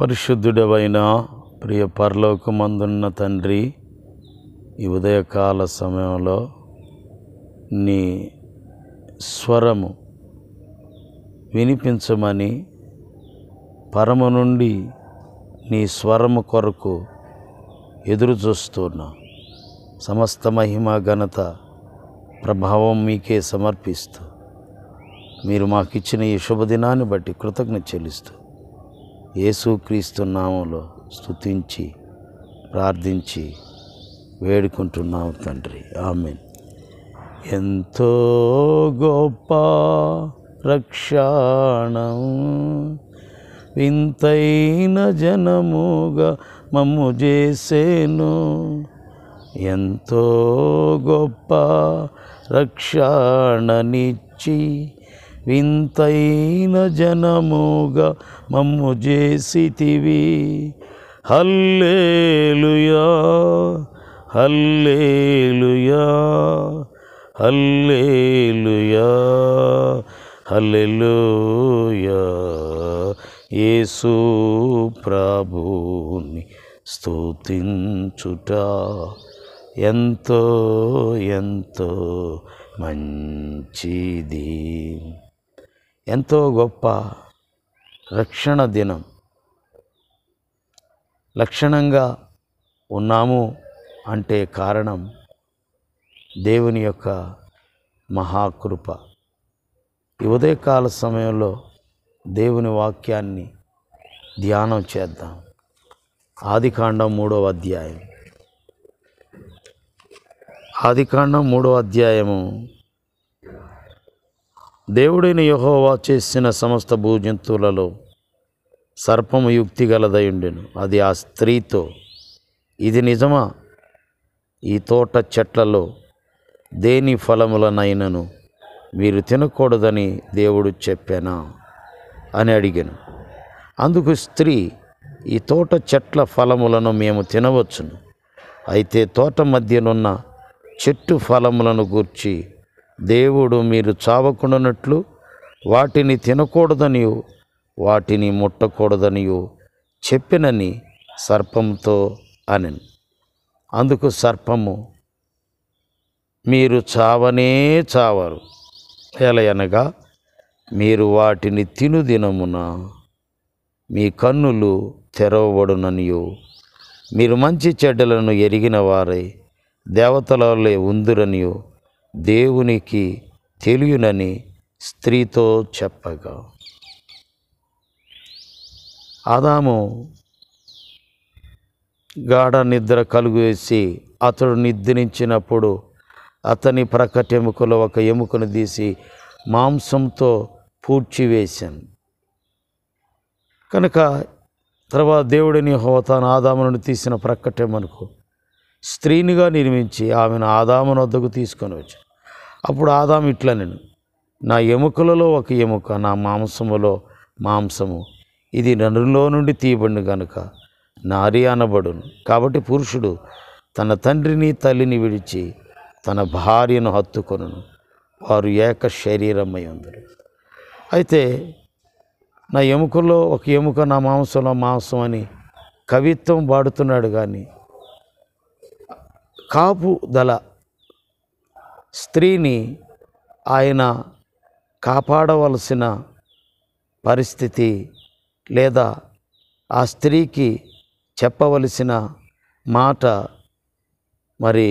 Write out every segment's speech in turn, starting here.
పరిశుద్ధుడవైన ప్రియ పరలోకమందున్న తండ్రి ఈ ఉదయకాల సమయంలో నీ స్వరము వినిపించమని పరమ నుండి నీ స్వరము కొరకు ఎదురు చూస్తున్నా సమస్త మహిమ ఘనత ప్రభావం మీకే సమర్పిస్తూ మీరు మాకిచ్చిన ఈ శుభదినాన్ని బట్టి కృతజ్ఞత చెల్లిస్తూ యేసుక్రీస్తు నామంలో స్తుతించి ప్రార్థించి వేడుకుంటున్నాం తండ్రి ఆమె ఎంతో గొప్ప రక్షణం వింతైన జనముగా మమ్ము చేసేను ఎంతో గొప్ప రక్షణనిచ్చి వింతైన జనముగా మమ్ము చేసితివి హల్లేలుయా హల్లేలుయా హల్లేలుయా హల్లెలూయా యేసు ప్రభుని స్తుతించుట ఎంతో ఎంతో మంచిది ఎంతో గొప్ప రక్షణ దినం లక్షణంగా ఉన్నాము అంటే కారణం దేవుని యొక్క మహాకృప ఈ ఉదయకాల సమయంలో దేవుని వాక్యాన్ని ధ్యానం చేద్దాం ఆదికాండం మూడవ అధ్యాయం ఆదికాండం మూడవ అధ్యాయము దేవుడిని యహోవా చేసిన సమస్త భూజంతువులలో సర్పము యుక్తి గలదయుండెను అది ఆ స్త్రీతో ఇది నిజమా ఈ తోట చెట్లలో దేని ఫలములనైనను మీరు తినకూడదని దేవుడు చెప్పానా అని అడిగాను అందుకు స్త్రీ ఈ తోట చెట్ల ఫలములను మేము తినవచ్చును అయితే తోట మధ్యనున్న చెట్టు ఫలములను గూర్చి దేవుడు మీరు చావకుండానట్లు వాటిని తినకూడదనియు వాటిని ముట్టకూడదనియు చెప్పినని సర్పంతో అని అందుకు సర్పము మీరు చావనే చావరు ఎలయనగా మీరు వాటిని తిను దినమున మీ కన్నులు తెరవబడుననియో మీరు మంచి చెడ్డలను ఎరిగిన వారై దేవతలలో ఉందిరనియో దేవునికి తెలియనని స్త్రీతో చెప్పగా ఆదాము గాఢ నిద్ర కలుగువేసి అతడు నిద్రించినప్పుడు అతని ప్రకట ఎముకలో ఒక ఎముకను తీసి మాంసంతో పూడ్చివేశాను కనుక తర్వాత దేవుడిని హోతాను ఆదామును తీసిన ప్రక్కటేమనుకో స్త్రీనిగా నిర్మించి ఆమెను ఆదామును వద్దకు తీసుకొని వచ్చాను అప్పుడు ఆదాం ఇట్లా నేను నా ఎముకలలో ఒక ఎముక నా మాంసములో మాంసము ఇది నరులో నుండి తీయబడిన గనుక నారి అనబడును కాబట్టి పురుషుడు తన తండ్రిని తల్లిని విడిచి తన భార్యను హత్తుకొను వారు ఏక శరీరమై ఉందరు అయితే నా ఎముకలో ఒక ఎముక నా మాంసంలో మాంసం అని కవిత్వం వాడుతున్నాడు కానీ కాపు దళ స్త్రీని ఆయన కాపాడవలసిన పరిస్థితి లేదా ఆ స్త్రీకి చెప్పవలసిన మాట మరి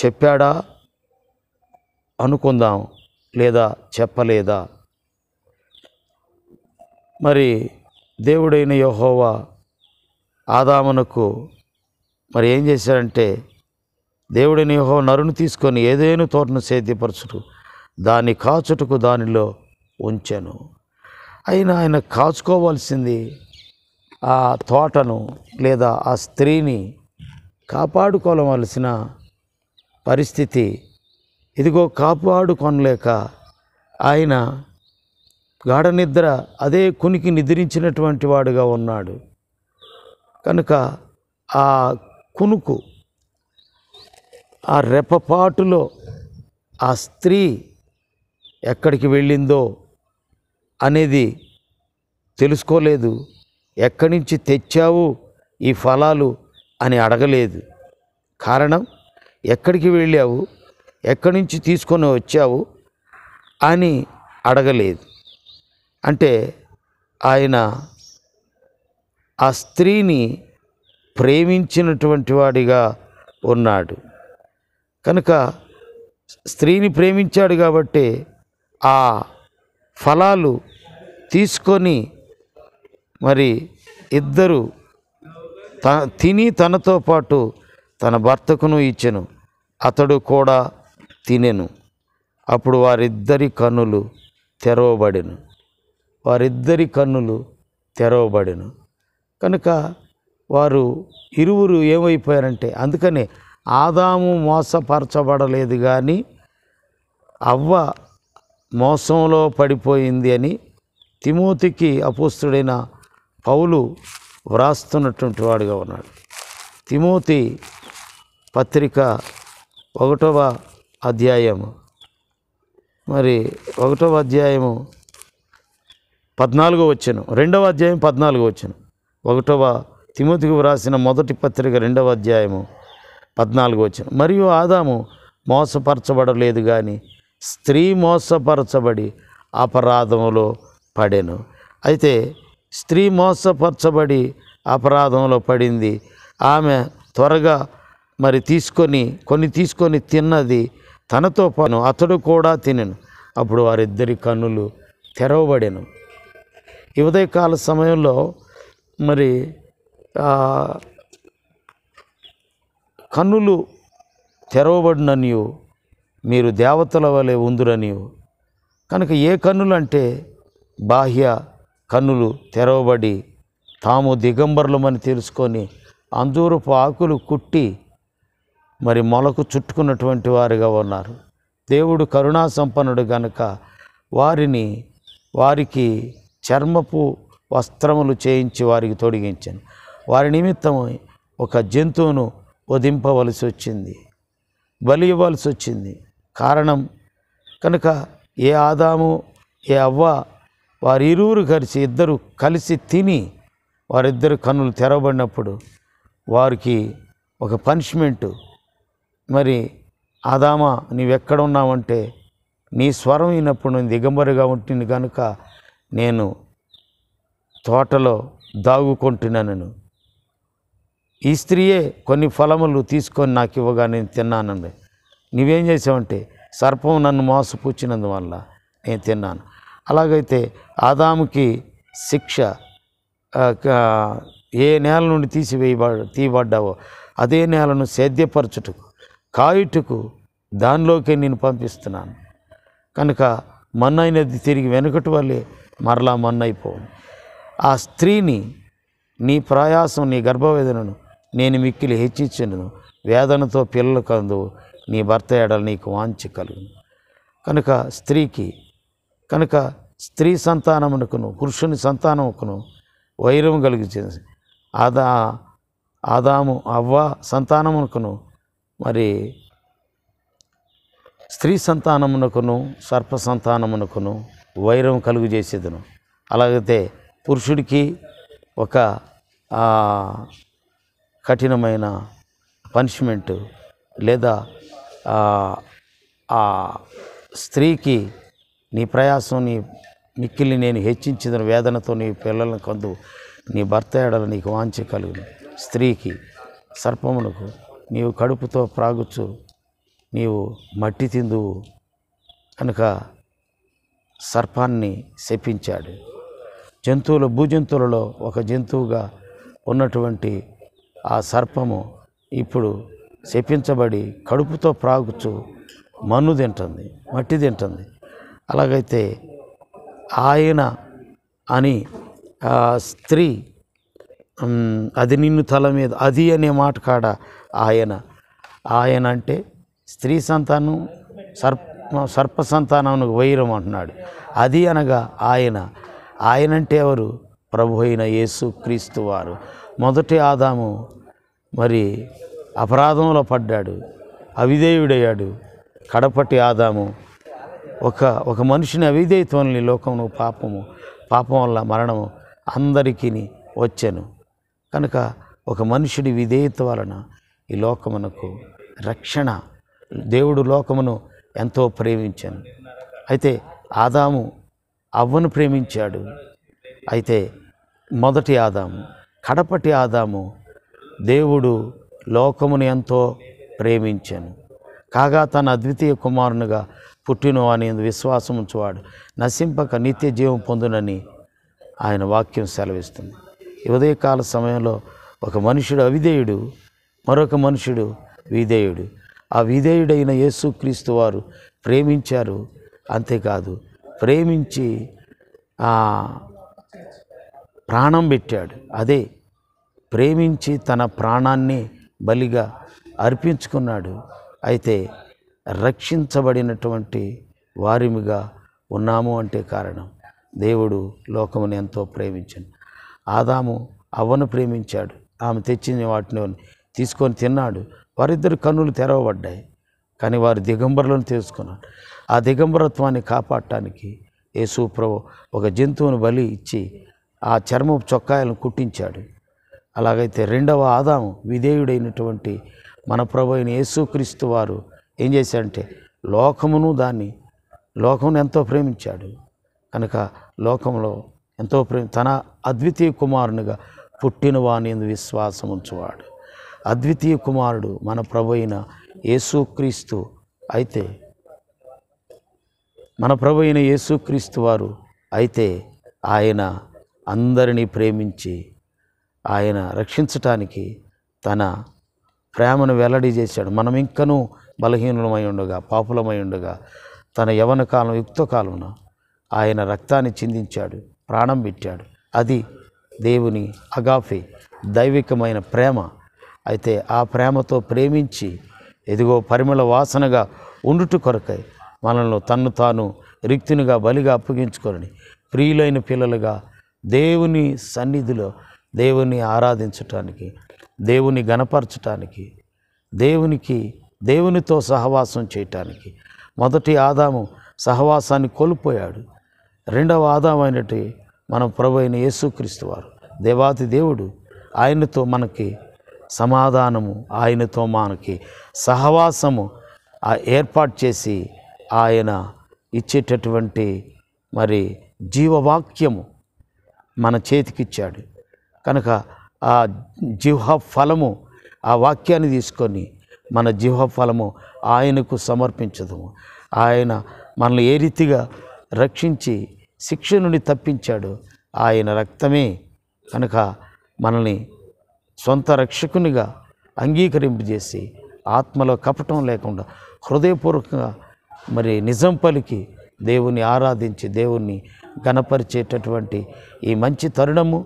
చెప్పాడా అనుకుందాం లేదా చెప్పలేదా మరి దేవుడైన యహోవా ఆదామునకు మరి ఏం చేశాడంటే దేవుడిని యహో నరును తీసుకొని ఏదేను తోటను సేద్యపరచుడు దాని కాచుటకు దానిలో ఉంచాను అయినా ఆయన కాచుకోవాల్సింది ఆ తోటను లేదా ఆ స్త్రీని కాపాడుకోవలసిన పరిస్థితి ఇదిగో కాపాడుకొనలేక ఆయన గాఢ నిద్ర అదే కునికి నిద్రించినటువంటి వాడుగా ఉన్నాడు కనుక ఆ కునుకు ఆ రెపపాటులో ఆ స్త్రీ ఎక్కడికి వెళ్ళిందో అనేది తెలుసుకోలేదు ఎక్కడి నుంచి తెచ్చావు ఈ ఫలాలు అని అడగలేదు కారణం ఎక్కడికి వెళ్ళావు ఎక్కడి నుంచి తీసుకొని వచ్చావు అని అడగలేదు అంటే ఆయన ఆ స్త్రీని ప్రేమించినటువంటి వాడిగా ఉన్నాడు కనుక స్త్రీని ప్రేమించాడు కాబట్టి ఆ ఫలాలు తీసుకొని మరి ఇద్దరు త తిని తనతో పాటు తన భర్తకును ఇచ్చెను అతడు కూడా తినెను అప్పుడు వారిద్దరి కన్నులు తెరవబడెను వారిద్దరి కన్నులు తెరవబడెను కనుక వారు ఇరువురు ఏమైపోయారంటే అందుకనే ఆదాము మోసపరచబడలేదు కానీ అవ్వ మోసంలో పడిపోయింది అని తిమోతికి అపుస్తుడైన పౌలు వ్రాస్తున్నటువంటి వాడుగా ఉన్నాడు తిమోతి పత్రిక ఒకటవ అధ్యాయము మరి ఒకటవ అధ్యాయము పద్నాలుగో వచ్చాను రెండవ అధ్యాయం పద్నాలుగో వచ్చాను ఒకటవ తిమోతికి వ్రాసిన మొదటి పత్రిక రెండవ అధ్యాయము పద్నాలుగు వచ్చిన మరియు ఆదాము మోసపరచబడలేదు కానీ స్త్రీ మోసపరచబడి అపరాధంలో పడెను అయితే స్త్రీ మోసపరచబడి అపరాధంలో పడింది ఆమె త్వరగా మరి తీసుకొని కొన్ని తీసుకొని తిన్నది తనతో పను అతడు కూడా తినను అప్పుడు వారిద్దరి కన్నులు తెరవబడెను ఉదయకాల సమయంలో మరి కన్నులు తెరవబడినయు మీరు దేవతల వలె ఉందురనియు కనుక ఏ కన్నులు అంటే బాహ్య కన్నులు తెరవబడి తాము దిగంబరులమని తెలుసుకొని అందూరపు ఆకులు కుట్టి మరి మొలకు చుట్టుకున్నటువంటి వారుగా ఉన్నారు దేవుడు కరుణా సంపన్నుడు గనక వారిని వారికి చర్మపు వస్త్రములు చేయించి వారికి తొడిగించాను వారి నిమిత్తం ఒక జంతువును వధింపవలసి వచ్చింది బలి ఇవ్వాల్సి వచ్చింది కారణం కనుక ఏ ఆదాము ఏ అవ్వ వారిరువురు కలిసి ఇద్దరు కలిసి తిని వారిద్దరు కన్నులు తెరవబడినప్పుడు వారికి ఒక పనిష్మెంటు మరి ఆదామా నీవెక్కడ ఉన్నావంటే నీ స్వరం అయినప్పుడు నేను దిగంబరిగా ఉంటుంది కనుక నేను తోటలో దాగుకుంటున్నాను ఈ స్త్రీయే కొన్ని ఫలములు తీసుకొని నాకు ఇవ్వగా నేను తిన్నానండి నువ్వేం చేసావంటే సర్పం నన్ను మోసపుచ్చినందువల్ల నేను తిన్నాను అలాగైతే ఆదాముకి శిక్ష ఏ నేల నుండి తీసివేయబ తీయబడ్డావో అదే నేలను సేద్యపరచుటకు కాయుటకు దానిలోకి నేను పంపిస్తున్నాను కనుక మన్నైనది తిరిగి వెనుకటి వల్లే మరలా మన్నైపోవు ఆ స్త్రీని నీ ప్రయాసం నీ గర్భవేదనను నేను మిక్కిలి హెచ్చించను వేదనతో పిల్లలు కందు నీ భర్త ఏడలు నీకు వాంచి కలుగు కనుక స్త్రీకి కనుక స్త్రీ సంతానమునకును పురుషుని సంతానముకును వైరం కలిగించింది ఆదా ఆదాము అవ్వ సంతానమునకును మరి స్త్రీ సంతానమునకును సర్ప సంతానమునకును వైరం కలుగు చేసేదను అలాగైతే పురుషుడికి ఒక కఠినమైన పనిష్మెంట్ లేదా ఆ స్త్రీకి నీ ప్రయాసం నీ మిక్కిల్ని నేను హెచ్చించిన వేదనతో నీ పిల్లలను కొందు నీ భర్త ఏడలు నీకు వాంచ కలుగు స్త్రీకి సర్పమునకు నీవు కడుపుతో ప్రాగుచ్చు నీవు మట్టి తిందువు కనుక సర్పాన్ని శపించాడు జంతువుల భూజంతువులలో ఒక జంతువుగా ఉన్నటువంటి ఆ సర్పము ఇప్పుడు శపించబడి కడుపుతో ప్రాగుచు మన్ను తింటుంది మట్టి తింటుంది అలాగైతే ఆయన అని స్త్రీ అది నిన్ను తల మీద అది అనే మాట కాడ ఆయన ఆయన అంటే స్త్రీ సంతానం సర్ప సర్ప సంతానం వైరం అంటున్నాడు అది అనగా ఆయన ఆయనంటే ఎవరు ప్రభు అయిన యేసు క్రీస్తు వారు మొదటి ఆదాము మరి అపరాధంలో పడ్డాడు అవిధేయుడయ్యాడు కడపటి ఆదాము ఒక ఒక మనిషిని అవిధేయత్వంని లోకమును పాపము పాపం వల్ల మరణము అందరికీ వచ్చాను కనుక ఒక మనుషుడి విధేయత వలన ఈ లోకమునకు రక్షణ దేవుడు లోకమును ఎంతో ప్రేమించాను అయితే ఆదాము అవ్వను ప్రేమించాడు అయితే మొదటి ఆదాము కడపటి ఆదాము దేవుడు లోకమును ఎంతో ప్రేమించాను కాగా తన అద్వితీయ కుమారునిగా పుట్టిన అని విశ్వాసం ఉంచువాడు నశింపక నిత్య జీవం పొందునని ఆయన వాక్యం సెలవిస్తుంది ఉదయకాల సమయంలో ఒక మనుషుడు అవిధేయుడు మరొక మనుషుడు విధేయుడు ఆ విధేయుడైన యేసుక్రీస్తు వారు ప్రేమించారు అంతేకాదు ప్రేమించి ప్రాణం పెట్టాడు అదే ప్రేమించి తన ప్రాణాన్ని బలిగా అర్పించుకున్నాడు అయితే రక్షించబడినటువంటి వారిమిగా ఉన్నాము అంటే కారణం దేవుడు లోకముని ఎంతో ప్రేమించాడు ఆదాము అవ్వను ప్రేమించాడు ఆమె తెచ్చిన వాటిని తీసుకొని తిన్నాడు వారిద్దరు కన్నులు తెరవబడ్డాయి కానీ వారు దిగంబరులను తెలుసుకున్నాడు ఆ దిగంబరత్వాన్ని కాపాడటానికి యేసు ప్రభు ఒక జంతువును బలి ఇచ్చి ఆ చర్మపు చొక్కాయలను కుట్టించాడు అలాగైతే రెండవ ఆదాము విధేయుడైనటువంటి మన ప్రభు అయిన యేసుక్రీస్తు వారు ఏం చేశాడంటే లోకమును దాన్ని లోకమును ఎంతో ప్రేమించాడు కనుక లోకంలో ఎంతో ప్రేమ తన అద్వితీయ కుమారునిగా పుట్టినవాని ఎందు విశ్వాసం ఉంచువాడు అద్వితీయ కుమారుడు మన ప్రభు అయిన యేసుక్రీస్తు అయితే మన ప్రభు అయిన యేసుక్రీస్తు వారు అయితే ఆయన అందరినీ ప్రేమించి ఆయన రక్షించటానికి తన ప్రేమను వెల్లడి చేశాడు మనం ఇంకనూ బలహీనమై ఉండగా పాపులమై ఉండగా తన యవన కాలం యుక్త కాలమున ఆయన రక్తాన్ని చిందించాడు ప్రాణం పెట్టాడు అది దేవుని అగాఫి దైవికమైన ప్రేమ అయితే ఆ ప్రేమతో ప్రేమించి ఎదిగో పరిమళ వాసనగా ఉండుట కొరకై మనల్ని తన్ను తాను రిక్తునిగా బలిగా అప్పగించుకొని ప్రియులైన పిల్లలుగా దేవుని సన్నిధిలో దేవుని ఆరాధించటానికి దేవుని గనపరచటానికి దేవునికి దేవునితో సహవాసం చేయటానికి మొదటి ఆదాము సహవాసాన్ని కోల్పోయాడు రెండవ ఆదాం అయినటి మన ప్రభు అయిన యేసుక్రీస్తు వారు దేవాతి దేవుడు ఆయనతో మనకి సమాధానము ఆయనతో మనకి సహవాసము ఏర్పాటు చేసి ఆయన ఇచ్చేటటువంటి మరి జీవవాక్యము మన చేతికిచ్చాడు కనుక ఆ జీవ ఫలము ఆ వాక్యాన్ని తీసుకొని మన జీవ ఫలము ఆయనకు సమర్పించదము ఆయన మనల్ని ఏ రీతిగా రక్షించి శిక్ష నుండి తప్పించాడు ఆయన రక్తమే కనుక మనల్ని సొంత రక్షకునిగా అంగీకరింపజేసి ఆత్మలో కపటం లేకుండా హృదయపూర్వకంగా మరి నిజం పలికి దేవుని ఆరాధించి దేవుణ్ణి గణపరిచేటటువంటి ఈ మంచి తరుణము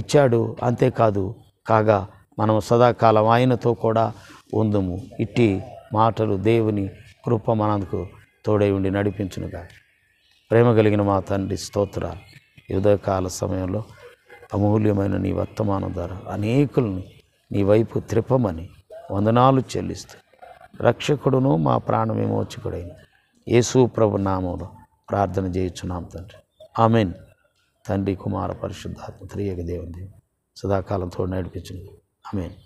ఇచ్చాడు అంతేకాదు కాగా మనం సదాకాలం ఆయనతో కూడా ఉందము ఇట్టి మాటలు దేవుని కృప మనకు తోడై ఉండి నడిపించునుగా ప్రేమ కలిగిన మా తండ్రి స్తోత్ర యుధకాల సమయంలో అమూల్యమైన నీ వర్తమానం ద్వారా అనేకుల్ని నీ వైపు త్రిపమని వందనాలు చెల్లిస్తూ రక్షకుడును మా ప్రాణ విమోచకుడైన యేసు ప్రభు నామంలో ప్రార్థన చేయొచ్చున్నాం తండ్రి ఆమెన్ తండ్రి కుమార పరిశుద్ధాత్మ త్రియక దేవుని సదాకాలం తోడు నడిపించింది ఆమెన్